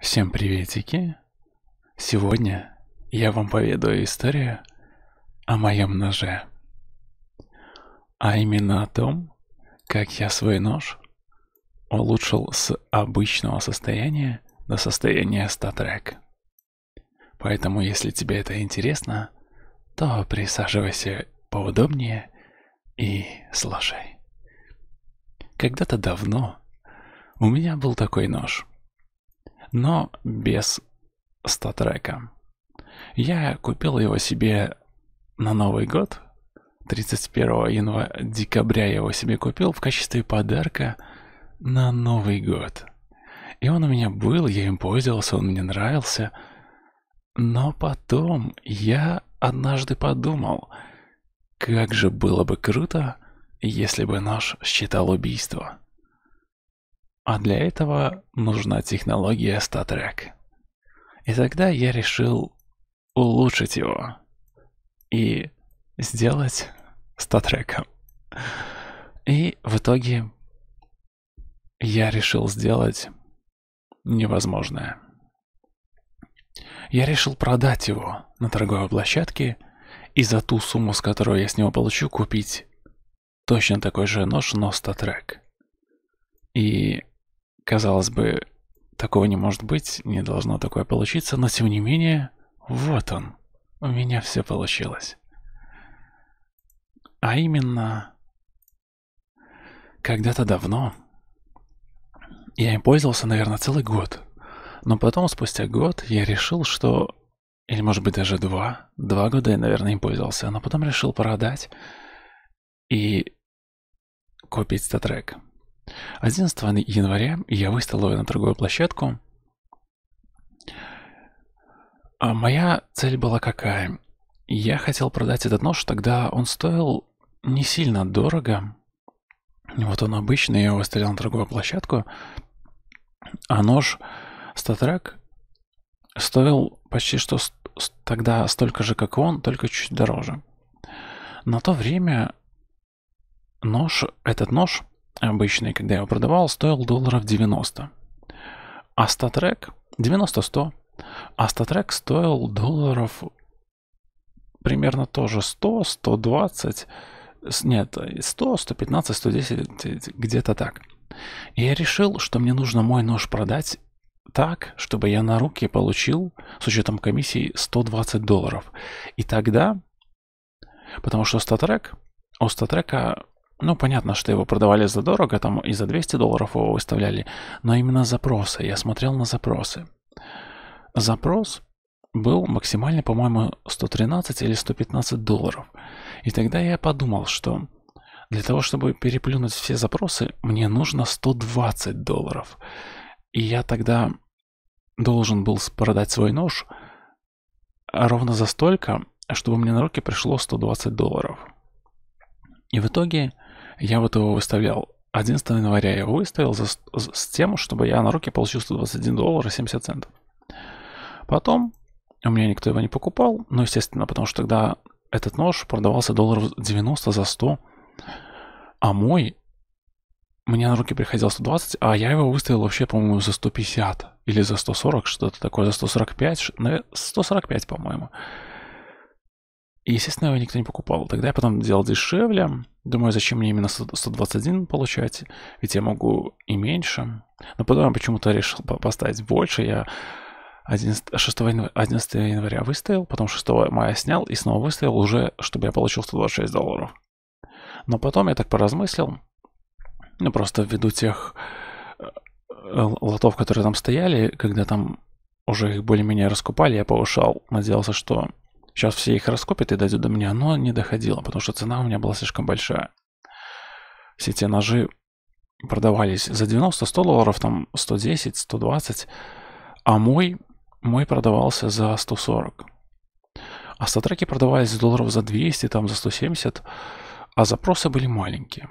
Всем приветики! Сегодня я вам поведаю историю о моем ноже. А именно о том, как я свой нож улучшил с обычного состояния до состояния статрек. Поэтому, если тебе это интересно, то присаживайся поудобнее и слушай. Когда-то давно у меня был такой нож – но без статрека. Я купил его себе на Новый год. 31 января, декабря я его себе купил в качестве подарка на Новый год. И он у меня был, я им пользовался, он мне нравился. Но потом я однажды подумал, как же было бы круто, если бы нож считал убийство. А для этого нужна технология Статрек, И тогда я решил улучшить его и сделать статреком. И в итоге я решил сделать невозможное. Я решил продать его на торговой площадке и за ту сумму, с которой я с него получу, купить точно такой же нож, но статрек. И Казалось бы, такого не может быть, не должно такое получиться, но тем не менее, вот он. У меня все получилось. А именно, когда-то давно я им пользовался, наверное, целый год. Но потом, спустя год, я решил, что... Или, может быть, даже два. Два года я, наверное, им пользовался. Но потом решил продать и купить этот трек. 11 января я выставил ее на другую площадку. А моя цель была какая? Я хотел продать этот нож, тогда он стоил не сильно дорого. Вот он обычный, я его выставлял на другую площадку. А нож статрак стоил почти что тогда столько же, как он, только чуть дороже. На то время нож, этот нож обычный, когда я его продавал, стоил долларов 90. А статрек 90-100. А статрек стоил долларов примерно тоже 100, 120, нет, 100, 115, 110, где-то так. И я решил, что мне нужно мой нож продать так, чтобы я на руки получил с учетом комиссии 120 долларов. И тогда, потому что статрек, у статрека ну, понятно, что его продавали за дорого, там и за 200 долларов его выставляли, но именно запросы, я смотрел на запросы. Запрос был максимально, по-моему, 113 или 115 долларов. И тогда я подумал, что для того, чтобы переплюнуть все запросы, мне нужно 120 долларов. И я тогда должен был продать свой нож ровно за столько, чтобы мне на руки пришло 120 долларов. И в итоге я вот его выставлял. 11 января я его выставил за, с тем, чтобы я на руки получил 121 доллар и 70 центов. Потом у меня никто его не покупал, ну, естественно, потому что тогда этот нож продавался долларов 90 за 100, а мой мне на руки приходил 120, а я его выставил вообще, по-моему, за 150 или за 140, что-то такое, за 145, 145, по-моему. И, естественно, его никто не покупал. Тогда я потом делал дешевле. Думаю, зачем мне именно 121 получать, ведь я могу и меньше. Но потом я почему-то решил поставить больше. Я 11, 6 января, 11 января выставил, потом 6 мая снял и снова выставил уже, чтобы я получил 126 долларов. Но потом я так поразмыслил, ну просто ввиду тех э, лотов, которые там стояли, когда там уже их более-менее раскупали, я повышал, надеялся, что Сейчас все их раскопят и дойдет до меня, но не доходило, потому что цена у меня была слишком большая. Все те ножи продавались за 90-100 долларов, там 110, 120, а мой, мой продавался за 140. А статреки продавались долларов за 200, там за 170, а запросы были маленькие.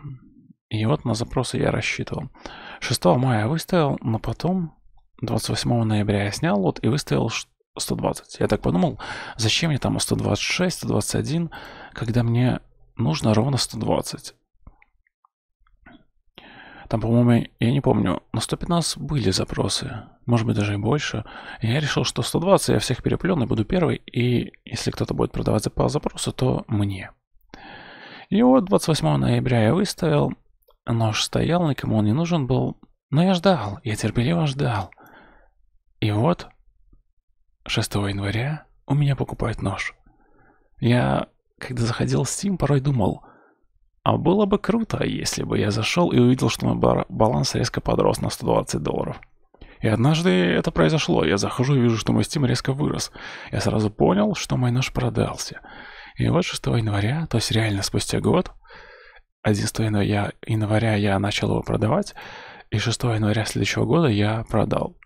И вот на запросы я рассчитывал. 6 мая выставил, но потом 28 ноября я снял лот и выставил, что 120. Я так подумал, зачем мне там 126, 121, когда мне нужно ровно 120. Там, по-моему, я не помню, на 115 были запросы, может быть, даже и больше. И я решил, что 120 я всех переплюну и буду первый, и если кто-то будет продавать по запросу, то мне. И вот 28 ноября я выставил, нож стоял, никому он не нужен был, но я ждал, я терпеливо ждал. И вот 6 января у меня покупают нож. Я, когда заходил в Steam, порой думал, а было бы круто, если бы я зашел и увидел, что мой баланс резко подрос на 120 долларов. И однажды это произошло. Я захожу и вижу, что мой Steam резко вырос. Я сразу понял, что мой нож продался. И вот 6 января, то есть реально спустя год, 11 января я начал его продавать, и 6 января следующего года я продал.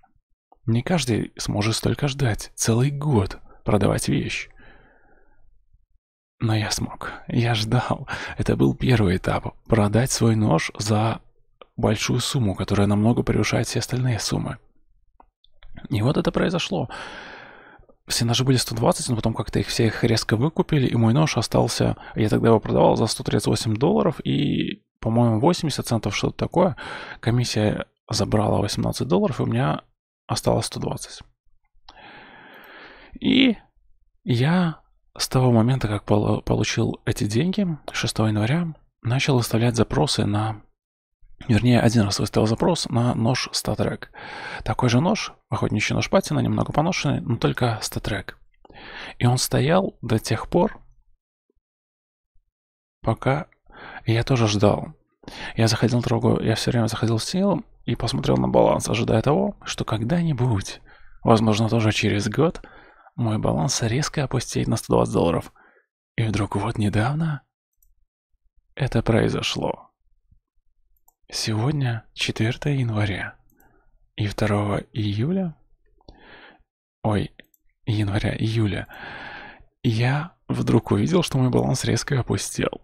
Не каждый сможет столько ждать, целый год продавать вещь. Но я смог. Я ждал. Это был первый этап. Продать свой нож за большую сумму, которая намного превышает все остальные суммы. И вот это произошло. Все ножи были 120, но потом как-то их всех резко выкупили, и мой нож остался... Я тогда его продавал за 138 долларов и, по-моему, 80 центов, что-то такое. Комиссия забрала 18 долларов, и у меня осталось 120. И я с того момента, как получил эти деньги, 6 января, начал выставлять запросы на... Вернее, один раз выставил запрос на нож статрек. Такой же нож, охотничий нож патина, немного поношенный, но только статрек. И он стоял до тех пор, пока я тоже ждал. Я заходил на другую, я все время заходил в силу и посмотрел на баланс, ожидая того, что когда-нибудь, возможно, тоже через год, мой баланс резко опустеет на 120 долларов. И вдруг вот недавно это произошло. Сегодня 4 января. И 2 июля... Ой, января, июля. Я вдруг увидел, что мой баланс резко опустел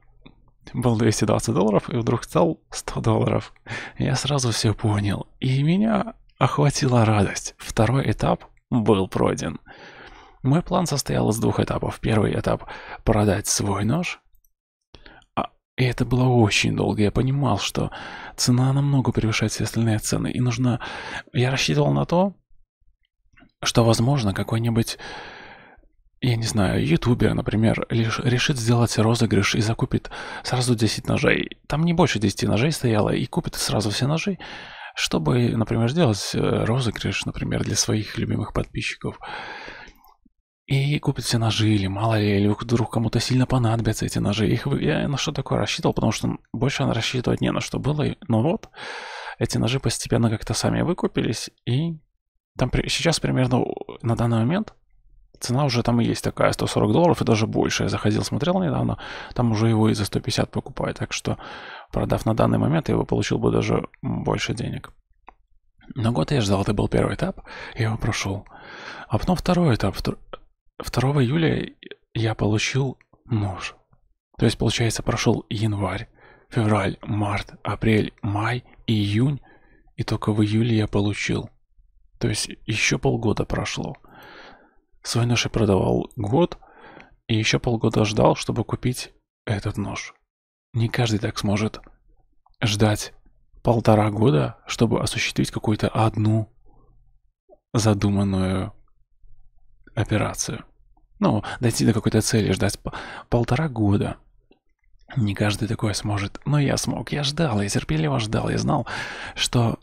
был 220 долларов и вдруг стал 100 долларов. Я сразу все понял, и меня охватила радость. Второй этап был пройден. Мой план состоял из двух этапов. Первый этап – продать свой нож. А, и это было очень долго. Я понимал, что цена намного превышает все остальные цены. И нужно... Я рассчитывал на то, что, возможно, какой-нибудь я не знаю, ютубер, например, лишь решит сделать розыгрыш и закупит сразу 10 ножей. Там не больше 10 ножей стояло, и купит сразу все ножи, чтобы, например, сделать э, розыгрыш, например, для своих любимых подписчиков. И купит все ножи, или мало ли, или вдруг кому-то сильно понадобятся эти ножи. Их я на что такое рассчитывал, потому что больше он рассчитывать не на что было. Но ну вот, эти ножи постепенно как-то сами выкупились, и там сейчас примерно на данный момент Цена уже там и есть такая, 140 долларов и даже больше. Я заходил, смотрел недавно, там уже его и за 150 покупают. Так что, продав на данный момент, я его получил бы даже больше денег. Но год я ждал, это был первый этап, я его прошел. А потом второй этап. 2 июля я получил нож. То есть, получается, прошел январь, февраль, март, апрель, май, июнь, и только в июле я получил. То есть еще полгода прошло. Свой нож я продавал год и еще полгода ждал, чтобы купить этот нож. Не каждый так сможет ждать полтора года, чтобы осуществить какую-то одну задуманную операцию. Ну, дойти до какой-то цели, ждать полтора года. Не каждый такое сможет, но я смог. Я ждал, я терпеливо ждал, я знал, что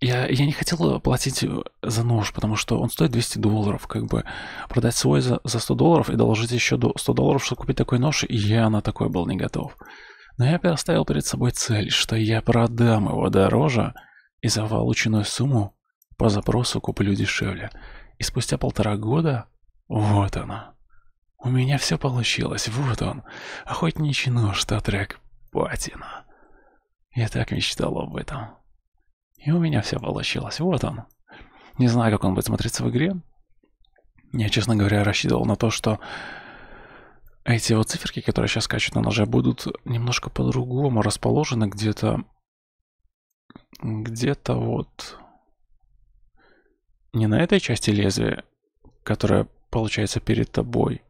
я, я не хотел платить э, за нож, потому что он стоит 200 долларов, как бы. Продать свой за, за 100 долларов и доложить еще до 100 долларов, чтобы купить такой нож, и я на такой был не готов. Но я поставил перед собой цель, что я продам его дороже и за полученную сумму по запросу куплю дешевле. И спустя полтора года, вот она. У меня все получилось, вот он. Охотничий нож, Татрек Патина. Я так мечтал об этом. И у меня все получилось. Вот он. Не знаю, как он будет смотреться в игре. Я, честно говоря, рассчитывал на то, что эти вот циферки, которые сейчас скачут на ноже, будут немножко по-другому расположены где-то... Где-то вот... Не на этой части лезвия, которая получается перед тобой,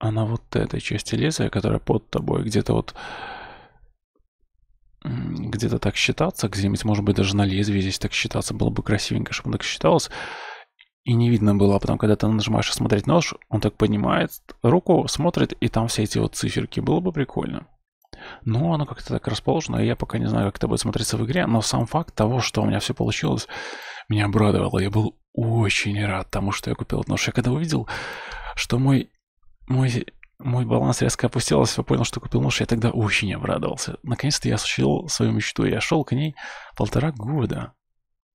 а на вот этой части лезвия, которая под тобой, где-то вот где-то так считаться, где-нибудь, может быть, даже на лезвии здесь так считаться, было бы красивенько, чтобы он так считалось. И не видно было, а потом, когда ты нажимаешь «Смотреть нож», он так поднимает руку, смотрит, и там все эти вот циферки. Было бы прикольно. Но оно как-то так расположено, и я пока не знаю, как это будет смотреться в игре, но сам факт того, что у меня все получилось, меня обрадовало. Я был очень рад тому, что я купил этот нож. Я когда увидел, что мой, мой мой баланс резко опустился, я понял, что купил нож, я тогда очень обрадовался. Наконец-то я осуществил свою мечту, я шел к ней полтора года.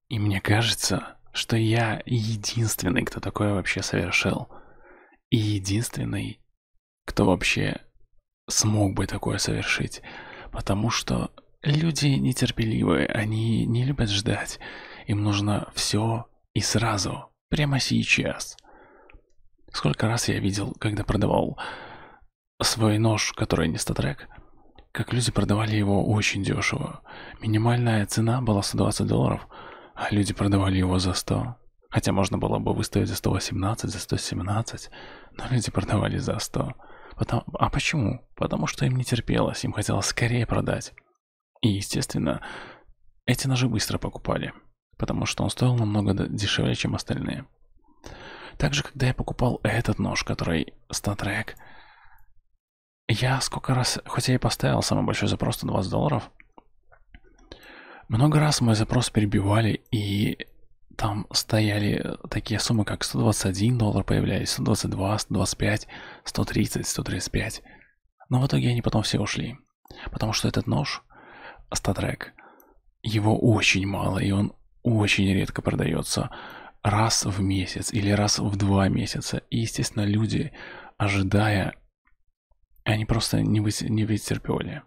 И мне кажется, что я единственный, кто такое вообще совершил. И единственный, кто вообще смог бы такое совершить. Потому что люди нетерпеливы, они не любят ждать. Им нужно все и сразу, прямо сейчас. Сколько раз я видел, когда продавал свой нож, который не статрек. Как люди продавали его очень дешево. Минимальная цена была 120 долларов, а люди продавали его за 100. Хотя можно было бы выставить за 118, за 117, но люди продавали за 100. Потому... А почему? Потому что им не терпелось, им хотелось скорее продать. И, естественно, эти ножи быстро покупали, потому что он стоил намного дешевле, чем остальные. Также, когда я покупал этот нож, который статрек, я сколько раз, хотя и поставил самый большой запрос 20 долларов, много раз мой запрос перебивали, и там стояли такие суммы, как 121 доллар появлялись, 122, 125, 130, 135. Но в итоге они потом все ушли. Потому что этот нож, статрек, его очень мало, и он очень редко продается. Раз в месяц или раз в два месяца. И, естественно, люди, ожидая они просто не, вы... не вытерпели.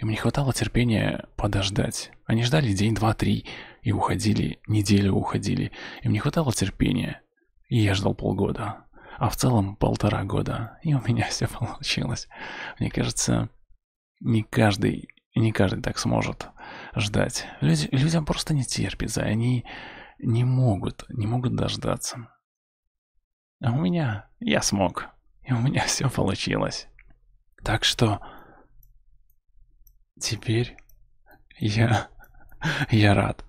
Им не хватало терпения подождать. Они ждали день, два, три и уходили, неделю уходили. Им не хватало терпения. И я ждал полгода. А в целом полтора года. И у меня все получилось. Мне кажется, не каждый, не каждый так сможет ждать. Люди, людям просто не терпится. Они не могут, не могут дождаться. А у меня я смог. И у меня все получилось. Так что теперь я, я рад.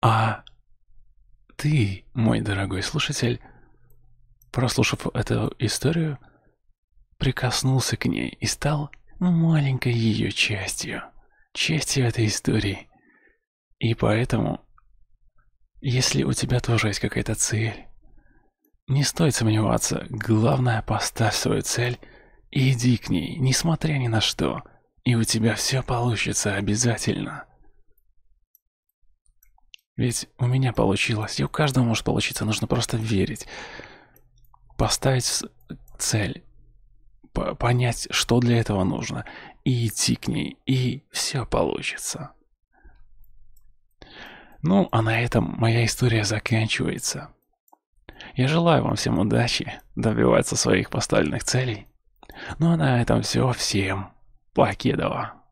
А ты, мой дорогой слушатель, прослушав эту историю, прикоснулся к ней и стал маленькой ее частью, частью этой истории. И поэтому, если у тебя тоже есть какая-то цель, не стоит сомневаться, главное поставь свою цель и иди к ней, несмотря ни на что, и у тебя все получится обязательно. Ведь у меня получилось, и у каждого может получиться, нужно просто верить. Поставить цель, понять, что для этого нужно, и идти к ней, и все получится. Ну, а на этом моя история заканчивается. Я желаю вам всем удачи, добиваться своих поставленных целей. Ну а на этом все всем. Покедова.